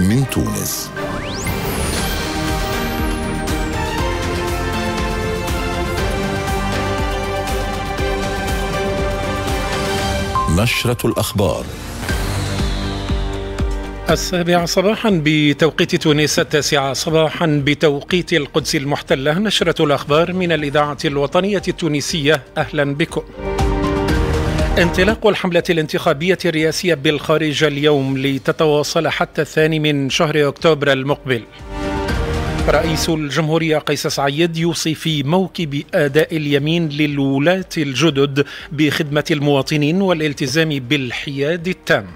من تونس نشرة الأخبار السابعة صباحا بتوقيت تونس التاسعة صباحا بتوقيت القدس المحتلة نشرة الأخبار من الإذاعة الوطنية التونسية أهلا بكم انطلاق الحملة الانتخابية الرئاسية بالخارج اليوم لتتواصل حتى الثاني من شهر أكتوبر المقبل رئيس الجمهورية قيس سعيد يوصي في موكب أداء اليمين للولاة الجدد بخدمة المواطنين والالتزام بالحياد التام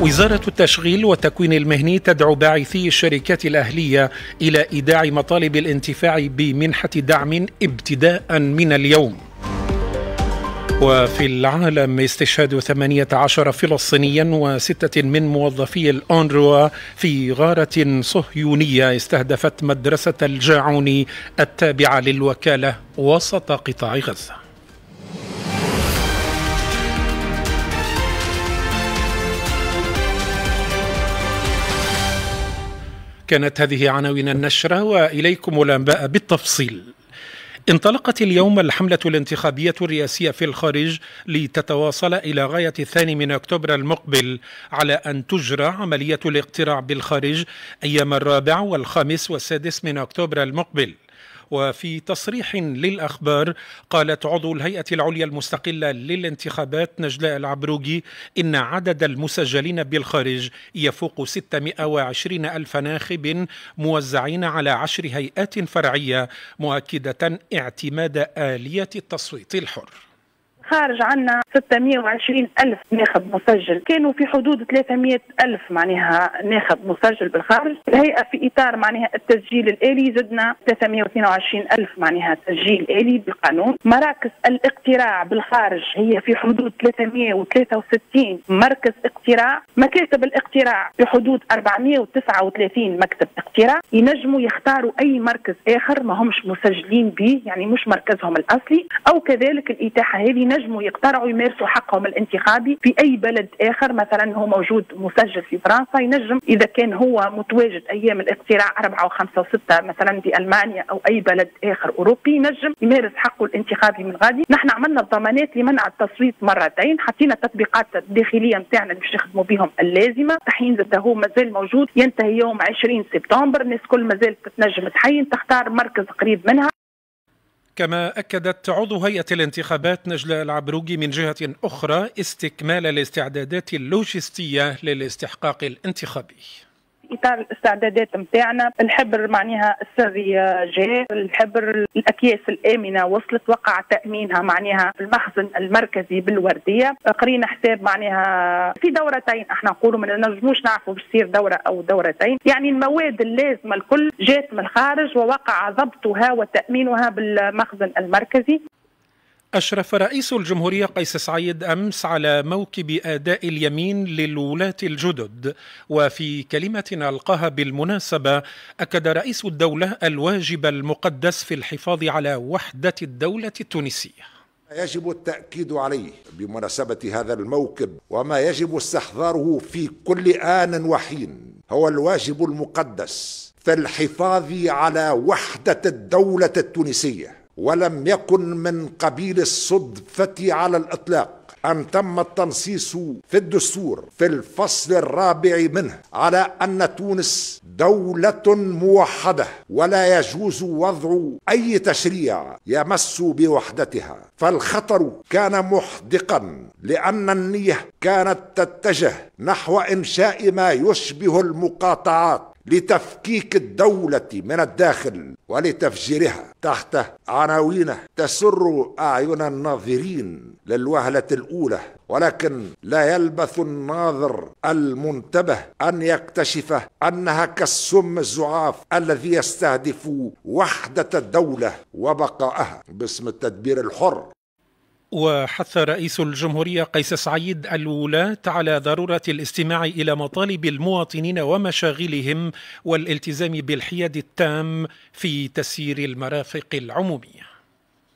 وزارة التشغيل والتكوين المهني تدعو باعثي الشركات الأهلية إلى إيداع مطالب الانتفاع بمنحة دعم ابتداء من اليوم وفي العالم استشهاد 18 فلسطينيا وستة من موظفي الأونروا في غارة صهيونية استهدفت مدرسة الجاعون التابعة للوكالة وسط قطاع غزة كانت هذه عناوين النشرة وإليكم الأنباء بالتفصيل انطلقت اليوم الحملة الانتخابية الرئاسية في الخارج لتتواصل إلى غاية الثاني من أكتوبر المقبل على أن تجرى عملية الاقتراع بالخارج أيام الرابع والخامس والسادس من أكتوبر المقبل وفي تصريح للأخبار قالت عضو الهيئة العليا المستقلة للانتخابات نجلاء العبروجي إن عدد المسجلين بالخارج يفوق 620 ألف ناخب موزعين على عشر هيئات فرعية مؤكدة اعتماد آلية التصويت الحر خارج عنا 620 ألف ناخب مسجل كانوا في حدود 300 ألف معناها ناخب مسجل بالخارج الهيئة في إطار معناها التسجيل الآلي زدنا 322 ألف معناها تسجيل آلي بالقانون مراكز الاقتراع بالخارج هي في حدود 363 مركز اقتراع مكاتب الاقتراع في حدود 439 مكتب اقتراع ينجموا يختاروا أي مركز آخر ما همش مسجلين به يعني مش مركزهم الأصلي أو كذلك الإتاحة هذه ينجموا يقترعوا يمارسوا حقهم الانتخابي في اي بلد اخر مثلا هو موجود مسجل في فرنسا ينجم اذا كان هو متواجد ايام الاقتراع أربعة وخمسة وستة مثلا في المانيا او اي بلد اخر اوروبي ينجم يمارس حقه الانتخابي من غادي نحن عملنا الضمانات لمنع التصويت مرتين حطينا التطبيقات الداخليه نتاعنا اللي باش يخدموا بهم اللازمه تحيين زاد هو مازال موجود ينتهي يوم 20 سبتمبر الناس كل مازال تنجم تحين تختار مركز قريب منها كما أكدت عضو هيئة الانتخابات نجلة العبروجي من جهة أخرى استكمال الاستعدادات اللوجستية للاستحقاق الانتخابي في اطار الاستعدادات نتاعنا الحبر معناها السري جاء الحبر الاكياس الامنه وصلت وقع تامينها معناها في المخزن المركزي بالورديه قرينا حساب معناها في دورتين احنا نقولوا ما نجموش نعرفوا باش تصير دوره او دورتين يعني المواد اللازمه الكل جات من الخارج ووقع ضبطها وتامينها بالمخزن المركزي أشرف رئيس الجمهورية قيس سعيد أمس على موكب أداء اليمين للولاة الجدد وفي كلمة ألقاها بالمناسبة أكد رئيس الدولة الواجب المقدس في الحفاظ على وحدة الدولة التونسية يجب التأكيد عليه بمناسبة هذا الموكب وما يجب استحضاره في كل آن وحين هو الواجب المقدس في الحفاظ على وحدة الدولة التونسية ولم يكن من قبيل الصدفة على الإطلاق أن تم التنصيص في الدستور في الفصل الرابع منه على أن تونس دولة موحدة ولا يجوز وضع أي تشريع يمس بوحدتها فالخطر كان محدقا لأن النية كانت تتجه نحو إنشاء ما يشبه المقاطعات لتفكيك الدولة من الداخل ولتفجيرها تحت عناوينه تسر أعين الناظرين للوهلة الأولى ولكن لا يلبث الناظر المنتبه أن يكتشف أنها كالسم الزعاف الذي يستهدف وحدة الدولة وبقائها باسم التدبير الحر وحث رئيس الجمهورية قيس سعيد الولاة على ضرورة الاستماع إلى مطالب المواطنين ومشاغلهم والالتزام بالحياد التام في تسيير المرافق العمومية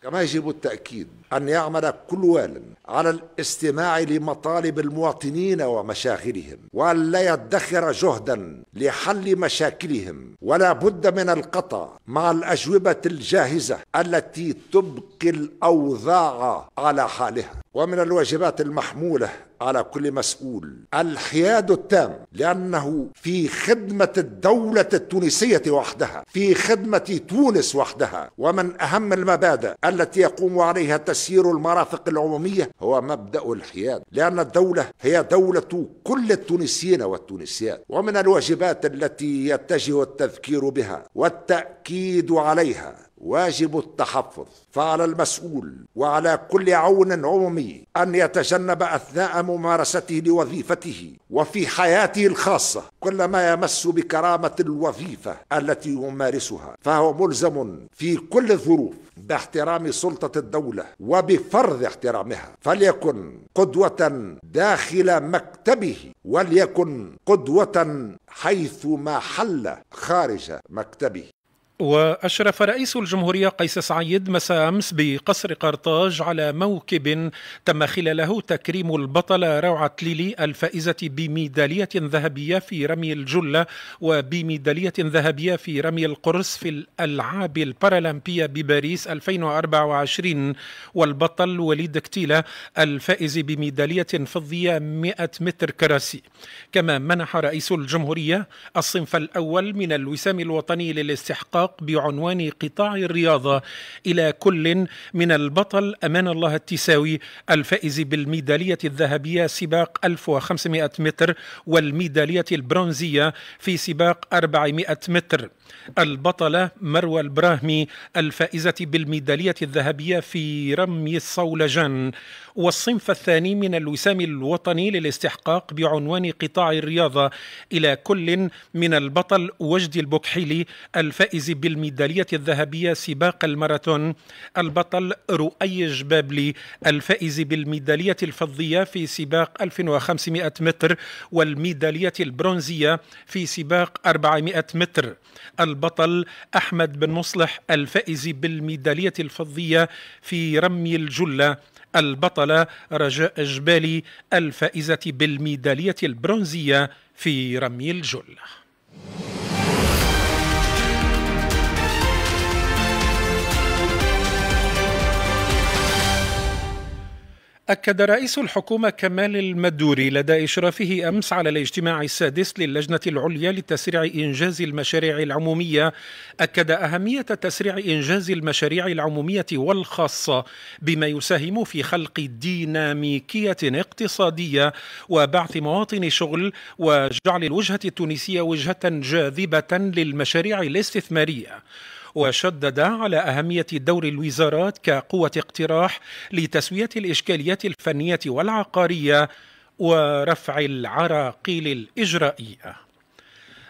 كما يجب التأكيد أن يعمل كل وال على الاستماع لمطالب المواطنين ومشاغلهم وأن لا يدخر جهدا لحل مشاكلهم ولا بد من القطع مع الأجوبة الجاهزة التي تبقي الأوضاع على حالها ومن الواجبات المحمولة على كل مسؤول الحياد التام لأنه في خدمة الدولة التونسية وحدها في خدمة تونس وحدها ومن أهم المبادئ التي يقوم عليها تسيير المرافق العمومية هو مبدأ الحياد لأن الدولة هي دولة كل التونسيين والتونسيات ومن الواجبات التي يتجه التذكير بها والتأكيد عليها واجب التحفظ فعلى المسؤول وعلى كل عون عمومي ان يتجنب اثناء ممارسته لوظيفته وفي حياته الخاصه كل ما يمس بكرامه الوظيفه التي يمارسها فهو ملزم في كل الظروف باحترام سلطه الدوله وبفرض احترامها فليكن قدوه داخل مكتبه وليكن قدوه حيثما حل خارج مكتبه وأشرف رئيس الجمهورية قيس سعيد مساء أمس بقصر قرطاج على موكب تم خلاله تكريم البطلة روعة ليلي الفائزة بميدالية ذهبية في رمي الجلة وبميدالية ذهبية في رمي القرص في الألعاب البارالمبية بباريس 2024 والبطل وليد كتيلة الفائز بميدالية فضية 100 متر كراسي كما منح رئيس الجمهورية الصنف الأول من الوسام الوطني للاستحقاق السباق بعنوان قطاع الرياضة إلى كل من البطل أمان الله التساوي الفائز بالميدالية الذهبية سباق 1500 متر والميدالية البرونزية في سباق 400 متر البطلة مروى البراهمي الفائزة بالميدالية الذهبية في رمي الصولجان والصنف الثاني من الوسام الوطني للاستحقاق بعنوان قطاع الرياضة إلى كل من البطل وجدي البكحيلي الفائز بالميدالية الذهبية سباق الماراثون البطل رؤي جبابلي الفائز بالميدالية الفضية في سباق 1500 متر والميدالية البرونزية في سباق 400 متر البطل أحمد بن مصلح الفائز بالميدالية الفضية في رمي الجلة البطلة رجاء جبالي الفائزة بالميدالية البرونزية في رمي الجلة أكد رئيس الحكومة كمال المدوري لدى إشرافه أمس على الاجتماع السادس للجنة العليا لتسريع إنجاز المشاريع العمومية أكد أهمية تسريع إنجاز المشاريع العمومية والخاصة بما يساهم في خلق ديناميكية اقتصادية وبعث مواطن شغل وجعل الوجهة التونسية وجهة جاذبة للمشاريع الاستثمارية وشدد على أهمية دور الوزارات كقوة اقتراح لتسوية الإشكاليات الفنية والعقارية ورفع العراقيل الإجرائية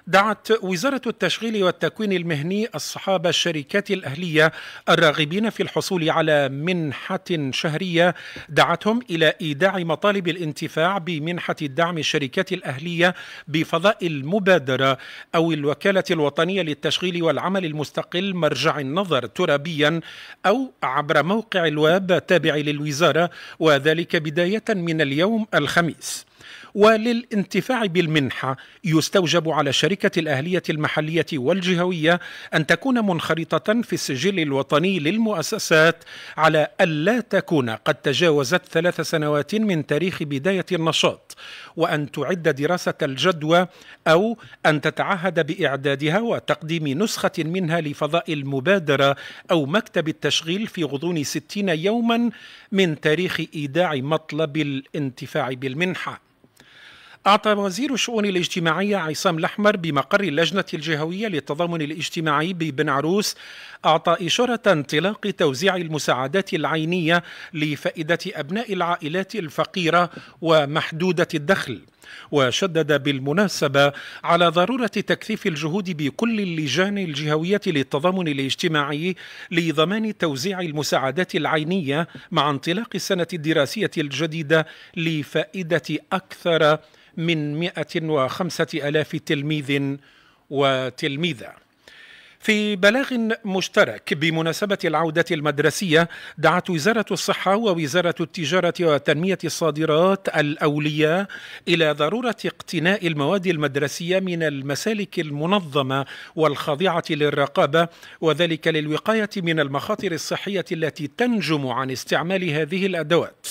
دعت وزارة التشغيل والتكوين المهني أصحاب الشركات الأهلية الراغبين في الحصول على منحة شهرية دعتهم إلى إيداع مطالب الانتفاع بمنحة الدعم الشركات الأهلية بفضاء المبادرة أو الوكالة الوطنية للتشغيل والعمل المستقل مرجع النظر ترابيا أو عبر موقع الواب التابع للوزارة وذلك بداية من اليوم الخميس وللانتفاع بالمنحة يستوجب على شركة الأهلية المحلية والجهوية أن تكون منخرطة في السجل الوطني للمؤسسات على ألا تكون قد تجاوزت ثلاث سنوات من تاريخ بداية النشاط وأن تعد دراسة الجدوى أو أن تتعهد بإعدادها وتقديم نسخة منها لفضاء المبادرة أو مكتب التشغيل في غضون ستين يوما من تاريخ إيداع مطلب الانتفاع بالمنحة أعطى وزير الشؤون الاجتماعية عصام الأحمر بمقر اللجنة الجهوية للتضامن الاجتماعي ببن عروس أعطى إشارة انطلاق توزيع المساعدات العينية لفائدة أبناء العائلات الفقيرة ومحدودة الدخل وشدد بالمناسبة على ضرورة تكثيف الجهود بكل اللجان الجهوية للتضامن الاجتماعي لضمان توزيع المساعدات العينية مع انطلاق السنة الدراسية الجديدة لفائدة أكثر من 105000 تلميذ وتلميذة في بلاغ مشترك بمناسبة العودة المدرسية دعت وزارة الصحة ووزارة التجارة وتنمية الصادرات الأولية إلى ضرورة اقتناء المواد المدرسية من المسالك المنظمة والخاضعة للرقابة وذلك للوقاية من المخاطر الصحية التي تنجم عن استعمال هذه الأدوات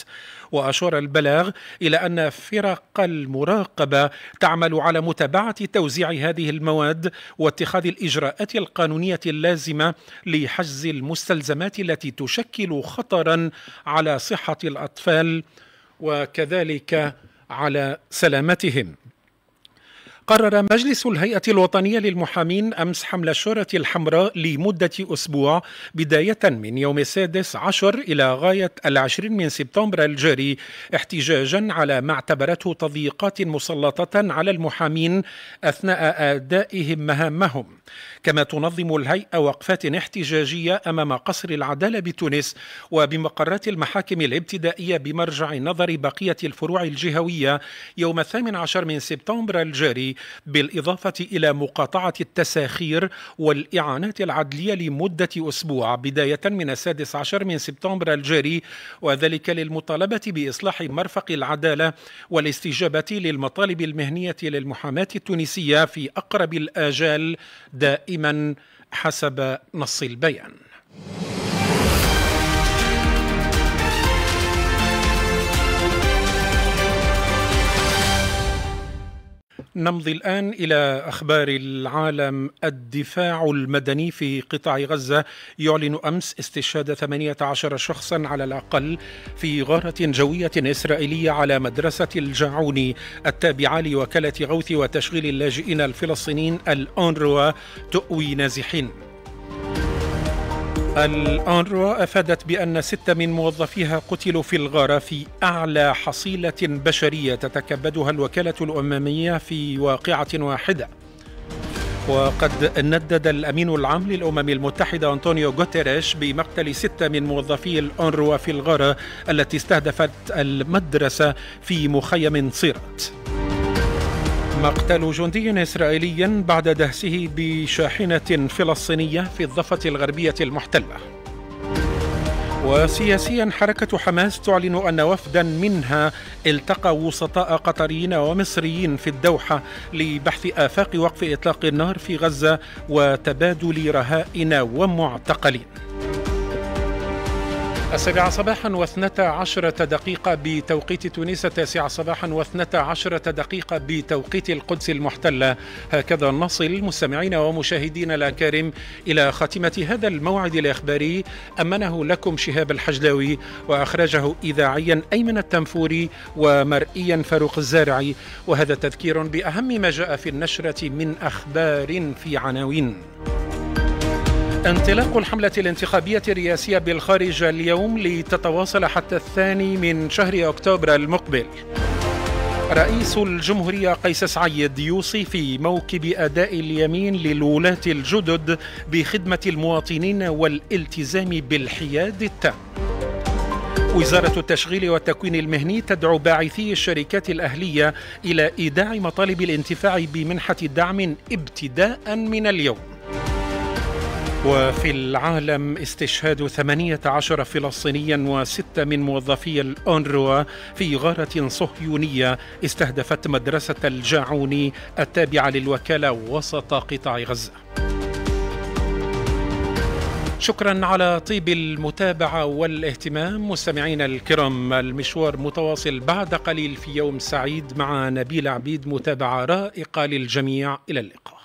وأشار البلاغ إلى أن فرق المراقبة تعمل على متابعة توزيع هذه المواد واتخاذ الإجراءات القانونية اللازمة لحجز المستلزمات التي تشكل خطرا على صحة الأطفال وكذلك على سلامتهم قرر مجلس الهيئة الوطنية للمحامين أمس حمل الشرة الحمراء لمدة أسبوع بداية من يوم السادس عشر إلى غاية العشرين من سبتمبر الجاري احتجاجا على ما اعتبرته تضييقات مسلطة على المحامين أثناء أدائهم مهامهم كما تنظم الهيئة وقفات احتجاجية أمام قصر العدالة بتونس وبمقرات المحاكم الابتدائية بمرجع نظر بقية الفروع الجهوية يوم الثامن عشر من سبتمبر الجاري بالإضافة إلى مقاطعة التساخير والإعانات العدلية لمدة أسبوع بداية من السادس عشر من سبتمبر الجاري وذلك للمطالبة بإصلاح مرفق العدالة والاستجابة للمطالب المهنية للمحاماة التونسية في أقرب الآجال دائما حسب نص البيان نمضي الآن إلى أخبار العالم الدفاع المدني في قطاع غزة يعلن أمس استشهاد 18 شخصا على الأقل في غارة جوية إسرائيلية على مدرسة الجاعوني التابعة لوكالة غوث وتشغيل اللاجئين الفلسطينيين الأونروا تؤوي نازحين الأنروا أفادت بأن ستة من موظفيها قتلوا في الغارة في أعلى حصيلة بشرية تتكبدها الوكالة الأممية في واقعة واحدة وقد ندد الأمين العام للأمم المتحدة أنطونيو غوتيريش بمقتل ستة من موظفي الأنروا في الغارة التي استهدفت المدرسة في مخيم صيرت مقتل جندي إسرائيلي بعد دهسه بشاحنة فلسطينية في الضفة الغربية المحتلة وسياسيا حركة حماس تعلن أن وفدا منها التقى وسطاء قطريين ومصريين في الدوحة لبحث آفاق وقف إطلاق النار في غزة وتبادل رهائن ومعتقلين السابعة صباحا واثنتا عشرة دقيقة بتوقيت تونس التاسعة صباحا واثنتا عشرة دقيقة بتوقيت القدس المحتلة هكذا نصل مستمعينا ومشاهدينا الأكارم إلى خاتمة هذا الموعد الإخباري أمنه لكم شهاب الحجلاوي وأخرجه إذاعيا أيمن التنفوري ومرئيا فاروق الزارعي وهذا تذكير بأهم ما جاء في النشرة من أخبار في عناوين. انطلاق الحملة الانتخابية الرئاسية بالخارج اليوم لتتواصل حتى الثاني من شهر أكتوبر المقبل رئيس الجمهورية قيس سعيد يوصي في موكب أداء اليمين للولاة الجدد بخدمة المواطنين والالتزام بالحياد التام وزارة التشغيل والتكوين المهني تدعو باعثي الشركات الأهلية إلى إيداع مطالب الانتفاع بمنحة دعم ابتداء من اليوم وفي العالم استشهاد 18 فلسطينيا وستة من موظفي الأونروا في غارة صهيونية استهدفت مدرسة الجاعوني التابعة للوكالة وسط قطاع غزة شكرا على طيب المتابعة والاهتمام مستمعينا الكرام المشوار متواصل بعد قليل في يوم سعيد مع نبيل عبيد متابعة رائقة للجميع إلى اللقاء